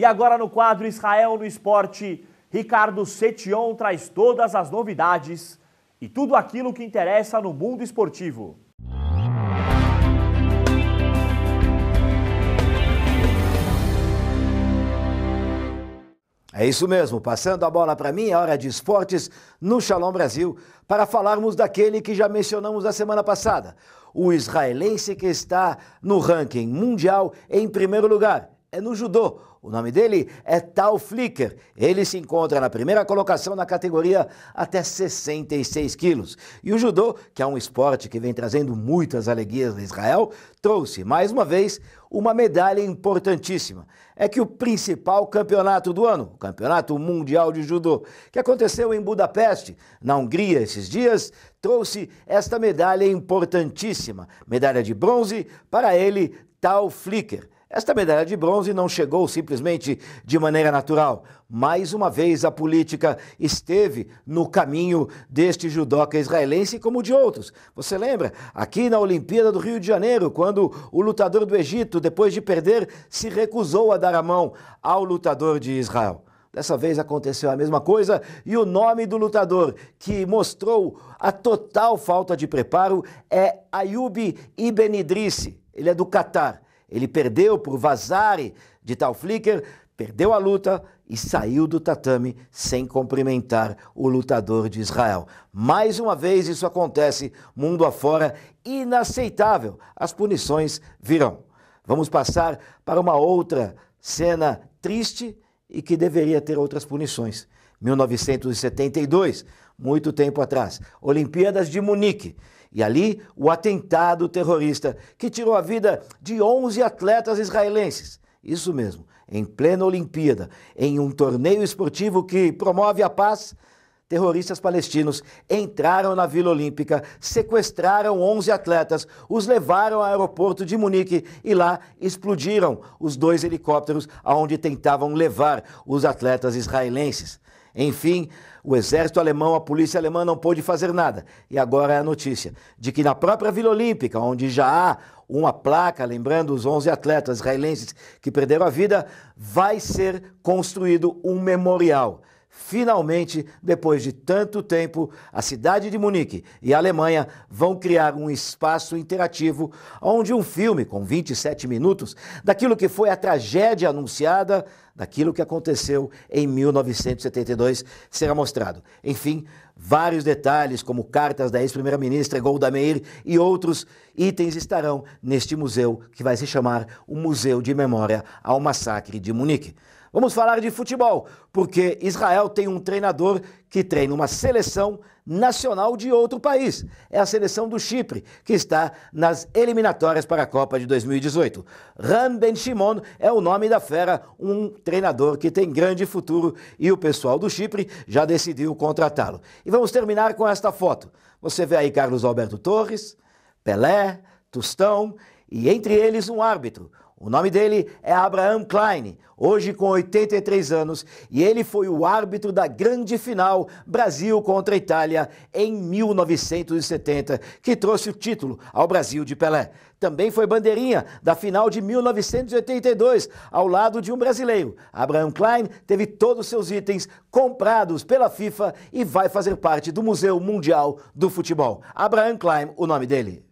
E agora no quadro Israel no Esporte, Ricardo Setion traz todas as novidades e tudo aquilo que interessa no mundo esportivo. É isso mesmo, passando a bola para mim, é hora de esportes no Shalom Brasil, para falarmos daquele que já mencionamos na semana passada, o israelense que está no ranking mundial em primeiro lugar é no judô. O nome dele é Tal Flicker. Ele se encontra na primeira colocação na categoria até 66 quilos. E o judô, que é um esporte que vem trazendo muitas alegrias a Israel, trouxe mais uma vez uma medalha importantíssima. É que o principal campeonato do ano, o Campeonato Mundial de Judô, que aconteceu em Budapeste, na Hungria, esses dias, trouxe esta medalha importantíssima, medalha de bronze, para ele, Tal Flicker. Esta medalha de bronze não chegou simplesmente de maneira natural. Mais uma vez, a política esteve no caminho deste judoca israelense, como de outros. Você lembra? Aqui na Olimpíada do Rio de Janeiro, quando o lutador do Egito, depois de perder, se recusou a dar a mão ao lutador de Israel. Dessa vez aconteceu a mesma coisa e o nome do lutador que mostrou a total falta de preparo é Ayub Ibn Ele é do Catar ele perdeu por Vazari de tal Flicker, perdeu a luta e saiu do tatame sem cumprimentar o lutador de Israel. Mais uma vez isso acontece mundo afora, inaceitável. As punições virão. Vamos passar para uma outra cena triste e que deveria ter outras punições. 1972, muito tempo atrás, Olimpíadas de Munique. E ali, o atentado terrorista que tirou a vida de 11 atletas israelenses. Isso mesmo, em plena Olimpíada, em um torneio esportivo que promove a paz terroristas palestinos entraram na Vila Olímpica, sequestraram 11 atletas, os levaram ao aeroporto de Munique e lá explodiram os dois helicópteros aonde tentavam levar os atletas israelenses. Enfim, o exército alemão, a polícia alemã não pôde fazer nada. E agora é a notícia de que na própria Vila Olímpica, onde já há uma placa lembrando os 11 atletas israelenses que perderam a vida, vai ser construído um memorial. Finalmente, depois de tanto tempo, a cidade de Munique e a Alemanha vão criar um espaço interativo onde um filme com 27 minutos daquilo que foi a tragédia anunciada, daquilo que aconteceu em 1972, será mostrado. Enfim, vários detalhes, como cartas da ex-primeira-ministra Golda Meir e outros itens estarão neste museu que vai se chamar o Museu de Memória ao Massacre de Munique. Vamos falar de futebol, porque Israel tem um treinador que treina uma seleção nacional de outro país. É a seleção do Chipre, que está nas eliminatórias para a Copa de 2018. Ram Ben Shimon é o nome da fera, um treinador que tem grande futuro e o pessoal do Chipre já decidiu contratá-lo. E vamos terminar com esta foto. Você vê aí Carlos Alberto Torres, Pelé, Tostão e entre eles um árbitro, o nome dele é Abraham Klein, hoje com 83 anos, e ele foi o árbitro da grande final Brasil contra Itália em 1970, que trouxe o título ao Brasil de Pelé. Também foi bandeirinha da final de 1982, ao lado de um brasileiro. Abraham Klein teve todos seus itens comprados pela FIFA e vai fazer parte do Museu Mundial do Futebol. Abraham Klein, o nome dele.